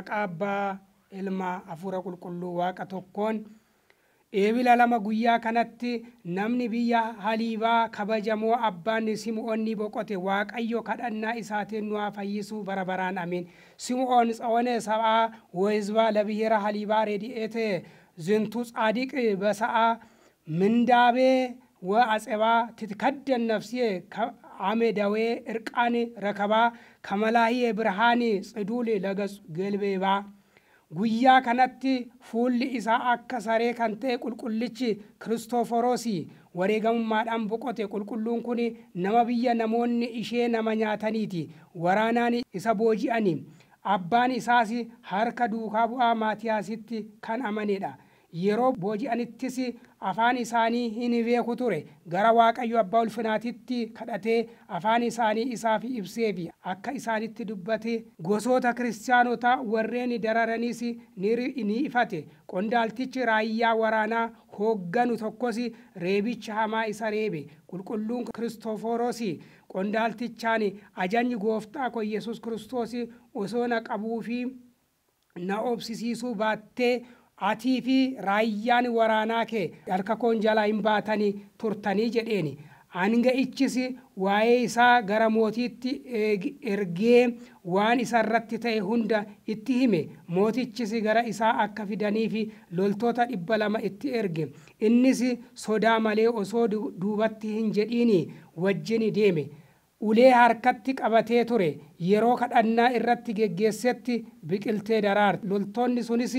Waaqa Abbaa, Ilmaa, Hafuura Qulqulluu Waaqa tokkoon ebila lama guyyaa kanatti namni biyya haliibaa kabajamoo abbaan simoonni boqote waaqayyo kadhannaa isaa nu fayyisu fayyisuu bara baraan amiin simoon tsawone sab'aa wezbaa labiyera haliibaa tsadiq ዝንቱ mindaabee በሰአ ምንዳቤ ወአጼባ kaddan ነፍሴ አሜዳዌ Rakabaa ረከባ ከመላሂየ ብርሃኒ ጽዱል lagas gelbeebaa Guyyaa kanatti fuulli isaa akka saree kan ta'e qulqullichi kiristooforoosi wareegamummaadhaan boqote qulqulluun kun nama biyya namoonni ishee nama nyaataniiti waraanaan isa booji'ani abbaan isaas harka duukaa bu'aa maatiyaasitti kan amanedha yeroo booji'anittis afaan isaanii hin beeku ture gara waaqayyo abbaa ulfinaatitti kadhatee afaan isaanii isaaf ibsee fi akka isaanitti dubbate gosoota kiristaanotaa warreen dararaniis ni ifate qondaaltichi raayyaa waraanaa hoogganu tokkos reebicha hamaa isa reebe qulqulluun kiristooforos qondaaltichaan ajajni gooftaa ko yesuus kiristoos osoo na qabuu fi na obsisiisuu baattee atii fi raayyaan waraanaa kee harka koon jalaa hin baatanii turtanii jedheeni hanga ichis waa'ee isaa gara mootiitti ergee waan isa irratti ta'e hunda itti hime mootichis gara isaa akka fidaniif loltoota dhibba lama itti erge innis sodaa malee osoo duubatti hin jedhiin wajjin deeme ulee harkatti qabatee ture yeroo kadhannaa irratti geggeessetti biqiltee daraarte loltoonni sunis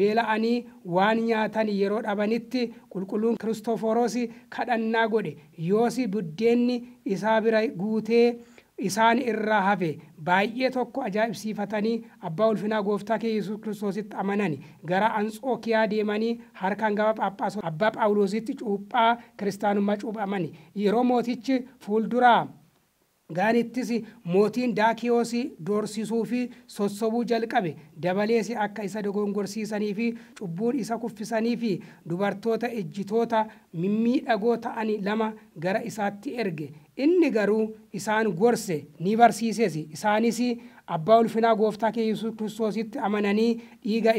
beela'anii waan nyaatan yeroo dhabanitti qulqulluun kiristooforos kadhannaa godhe yoos buddeenni isaa bira guutee isaan irraa hafe baay'ee tokko ajaa'ibsiifatanii abbaa ulfinaa gooftaa kee yesuus kiristoositti amanan gara anxookiyaa deemanii harkaan gaba phaaphaasoo abbaa phaawulositti cuuphaa kiristaanummaa cuuphaman yeroo mootichi fuulduraa gaanittis mootiin daakiyoos doorsisuu fi sossobuu jalqabe dabalees akka isa dogongorsiisaniifi fi cubbuun isa kuffisanii fi dubartoota ejjitoota mimmiidhagoo ta'an lama gara isaatti erge inni garuu isaan gorse ni barsiises isaanis abbaa ulfinaa gooftaa kee yesuus kiristoositti amananii dhiiga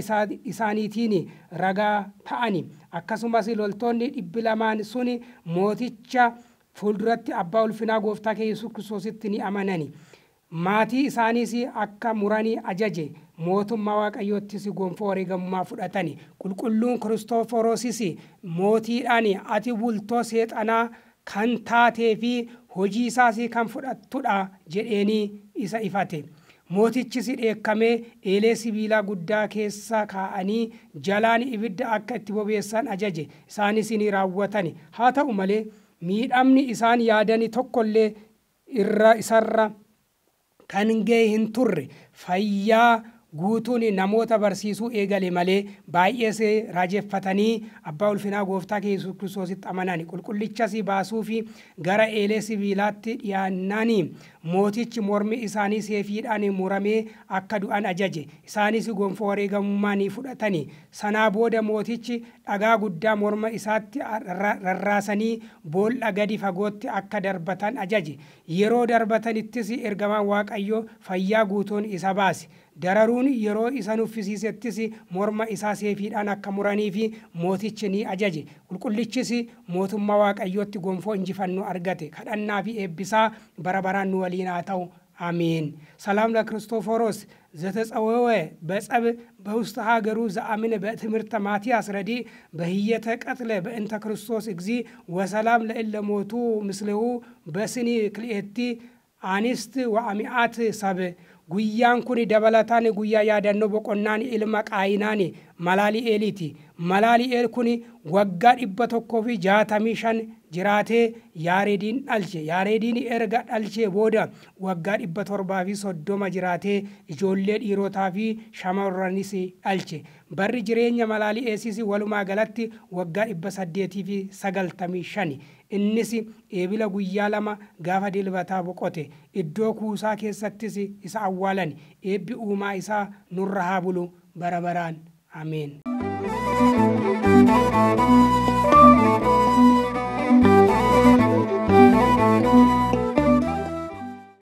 isaaniitiin ragaa ta'ani akkasumas loltoonni dhibbilamaan sun mooticha fuulduratti abbaa ulfinaa gooftaa kee yesuus kiristoositti ni amanan maatii isaaniis akka muran ajaje mootummaa waaqayyoottis gonfoo wareegamummaa fudhatan qulqulluun kiristooforosis mootiidhaan ati bultoo seexanaa kan taatee fi hojii isaas kan fudhattudha jedheenii isa ifate. mootichis dheekkamee eelee sibiilaa guddaa keessa kaa'anii jalaan ibidda akka itti bobeessan ajaje isaanis ni raawwatan haa ta'u malee miidhamni isaan yaadanii tokkollee irra isarra kan ga'e hin turre fayyaa guutuun namoota barsiisuu eegale malee baay'eesee raajeffatanii abbaa ulfinaa gooftaa kee yesuus kiristoositti amanan qulqullichas baasuu fi gara eelee sibiilaatti dhihaananii mootichi mormi isaanii seefiidhaan muramee akka du'an ajaje isaanis gonfoo wareegamummaa ni fudhatanii sanaa booda mootichi dhagaa guddaa morma isaatti rarraasanii boolla gadi fagootti akka darbatan ajaje yeroo darbatanittis ergamaan waaqayyoo fayyaa guutuun isa baase. Dararuun yeroo isa nuffisiisettis morma isaa seefiidhaan akka muraniifi mootichi ni ajaje. Qulqullichis mootummaa waaqayyootti gonfoo injifannu argate. Kadhannaa fi eebbisaa bara baraan nu waliin haa ta'u. አሜን። ሰላም ለክርስቶፎሮስ ዘተጸወወ በጸብ በውስጥ ሀገሩ ዘአምነ በትምህርተ ማቲያስ ረዲ በህየተ ቀትለ በእንተ ክርስቶስ እግዚ ወሰላም ለእለሞቱ ምስልው በስኒ ክልኤቲ አንስት ወአሚአት ሰብ guyyaan kuni dabalataan guyyaa yaadannoo boqonnaan ilma qaayinaani malaali eel kuni waggaa dhibba tokkoo fi jaatamii shan jiraatee yaareediin dhalche yaareediin erga dhalchee booda waggaa dhibba torbaa fi soddoma jiraatee ijoollee dhiirotaa fi shamarranis dhalche barri jireenya malaali malaali'eesis walumaa galatti waggaa dhibba saddeetii fi sagaltamii shan innis eebila guyyaa lama gaafa dilbataa boqote iddoo kuusaa keessattis isa awwaalan eebbi uumaa isaa nurra haa bulu bara baraan ameen.